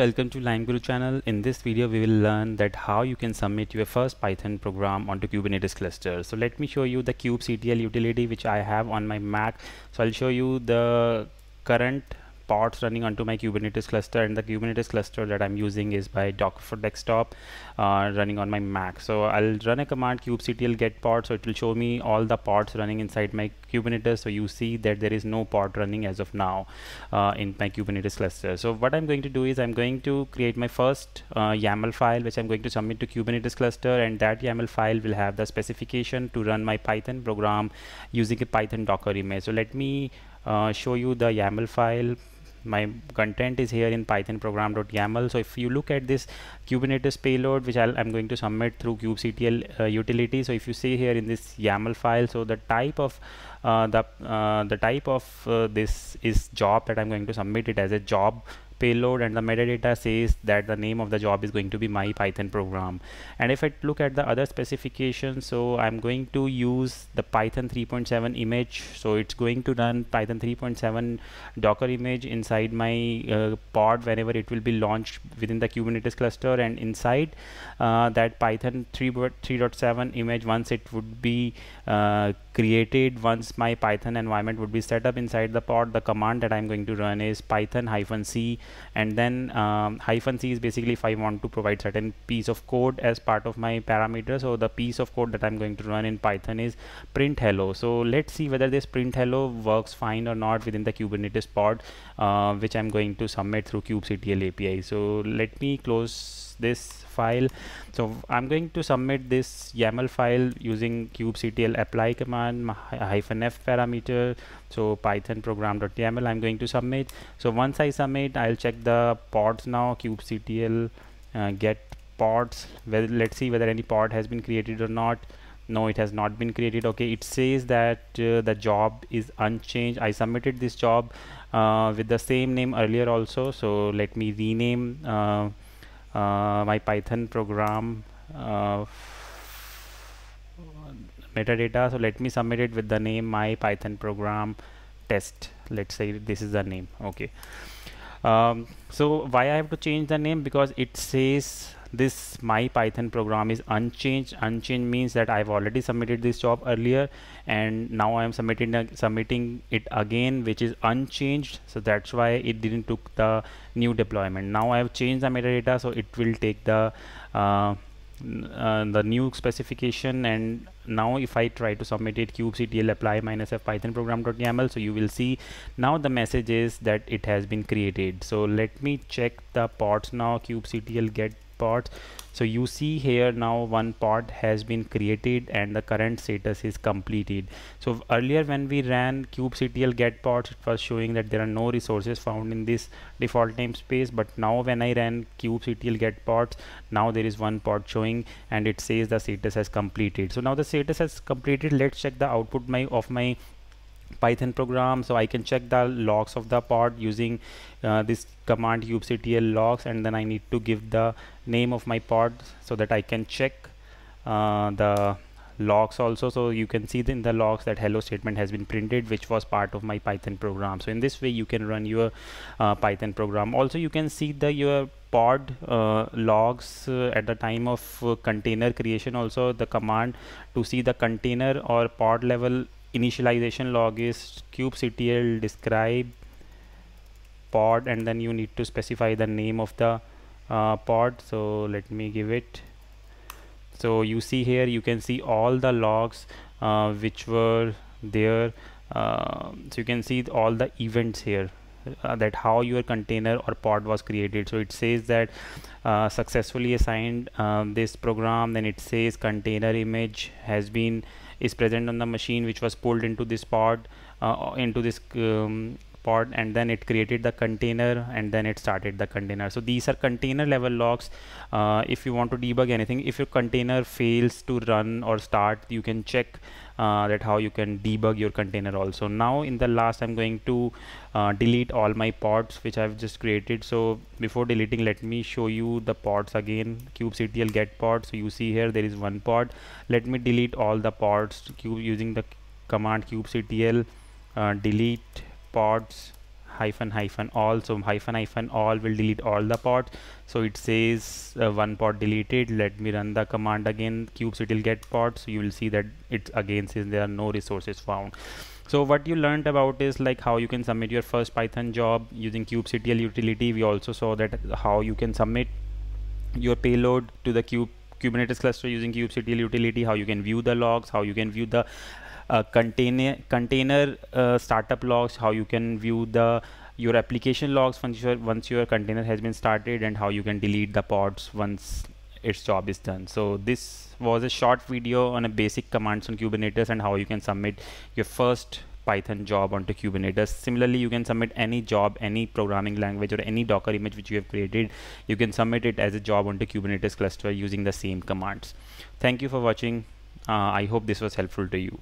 Welcome to Lime Guru channel. In this video, we will learn that how you can submit your first Python program onto Kubernetes cluster. So let me show you the kubectl utility which I have on my Mac. So I'll show you the current pods running onto my Kubernetes cluster and the Kubernetes cluster that I'm using is by Docker for desktop uh, running on my Mac. So I'll run a command kubectl get pod so it will show me all the pods running inside my Kubernetes. So you see that there is no pod running as of now uh, in my Kubernetes cluster. So what I'm going to do is I'm going to create my first uh, YAML file which I'm going to submit to Kubernetes cluster and that YAML file will have the specification to run my Python program using a Python Docker image. So let me uh, show you the YAML file my content is here in python program.yaml so if you look at this kubernetes payload which i am going to submit through kubectl uh, utility so if you see here in this yaml file so the type of uh, the uh, the type of uh, this is job that i'm going to submit it as a job payload and the metadata says that the name of the job is going to be my python program and if i look at the other specification so i'm going to use the python 3.7 image so it's going to run python 3.7 docker image inside my uh, pod whenever it will be launched within the kubernetes cluster and inside uh, that python 3.7 image once it would be uh, created once my python environment would be set up inside the pod the command that i'm going to run is python hyphen c and then um, hyphen c is basically if I want to provide certain piece of code as part of my parameter so the piece of code that I'm going to run in Python is print hello so let's see whether this print hello works fine or not within the Kubernetes pod uh, which I'm going to submit through kubectl API so let me close this file so i'm going to submit this yaml file using kubectl apply command hyphen f parameter so python program.yaml i'm going to submit so once i submit i'll check the pods now kubectl uh, get pods well let's see whether any pod has been created or not no it has not been created okay it says that uh, the job is unchanged i submitted this job uh, with the same name earlier also so let me rename uh, uh, my Python program uh, metadata so let me submit it with the name my python program test let's say this is the name okay um, so why I have to change the name because it says this my python program is unchanged unchanged means that i've already submitted this job earlier and now i am submitting uh, submitting it again which is unchanged so that's why it didn't took the new deployment now i have changed the metadata so it will take the uh, uh, the new specification and now if I try to submit it kubectl apply minus f python program.yaml so you will see now the message is that it has been created so let me check the pods now kubectl get parts so you see here now one part has been created and the current status is completed so earlier when we ran kubectl get parts it was showing that there are no resources found in this default namespace but now when i ran kubectl get parts now there is one part showing and it says the status has completed so now the status has completed let's check the output my of my python program so i can check the logs of the pod using uh, this command kubectl logs and then i need to give the name of my pod so that i can check uh, the logs also so you can see in the logs that hello statement has been printed which was part of my python program so in this way you can run your uh, python program also you can see the your pod uh, logs uh, at the time of uh, container creation also the command to see the container or pod level initialization log is kubectl describe pod and then you need to specify the name of the uh, pod so let me give it so you see here you can see all the logs uh, which were there uh, so you can see all the events here uh, that how your container or pod was created so it says that uh, successfully assigned um, this program then it says container image has been is present on the machine which was pulled into this pod uh, into this um, pod and then it created the container and then it started the container so these are container level logs uh, if you want to debug anything if your container fails to run or start you can check uh, that how you can debug your container also now in the last I'm going to uh, delete all my pods which I've just created so before deleting let me show you the pods again kubectl get pod so you see here there is one pod let me delete all the pods using the command kubectl uh, delete pods hyphen hyphen all so hyphen hyphen all will delete all the pods so it says uh, one pod deleted let me run the command again cubes it will get pods so you will see that it again says there are no resources found so what you learned about is like how you can submit your first python job using kubectl utility we also saw that how you can submit your payload to the kube kubernetes cluster using kubectl utility how you can view the logs how you can view the uh, container container uh, startup logs how you can view the your application logs once your once your container has been started and how you can delete the pods once its job is done so this was a short video on a basic commands on kubernetes and how you can submit your first python job onto kubernetes similarly you can submit any job any programming language or any docker image which you have created you can submit it as a job onto kubernetes cluster using the same commands thank you for watching uh, i hope this was helpful to you